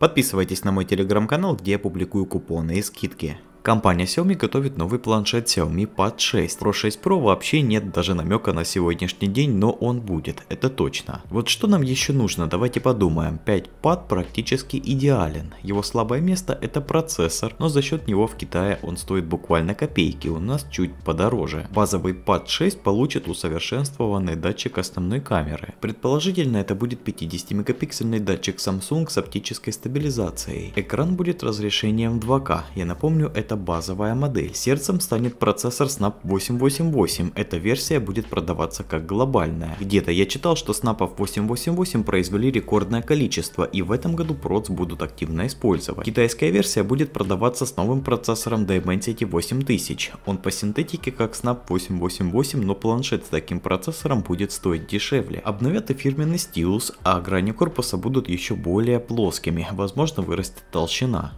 Подписывайтесь на мой телеграм-канал, где я публикую купоны и скидки. Компания Xiaomi готовит новый планшет Xiaomi Pad 6. Pro 6 Pro вообще нет даже намека на сегодняшний день, но он будет, это точно. Вот что нам еще нужно, давайте подумаем. 5 Pad практически идеален. Его слабое место это процессор, но за счет него в Китае он стоит буквально копейки, у нас чуть подороже. Базовый Pad 6 получит усовершенствованный датчик основной камеры. Предположительно это будет 50-мегапиксельный датчик Samsung с оптической стабилизацией. Экран будет разрешением 2К, я напомню это это базовая модель. Сердцем станет процессор Snap 888. Эта версия будет продаваться как глобальная. Где-то я читал, что Snap 888 произвели рекордное количество и в этом году проц будут активно использовать. Китайская версия будет продаваться с новым процессором Dimensity 8000. Он по синтетике как Snap 888, но планшет с таким процессором будет стоить дешевле. Обновят и фирменный стилус, а грани корпуса будут еще более плоскими, возможно вырастет толщина.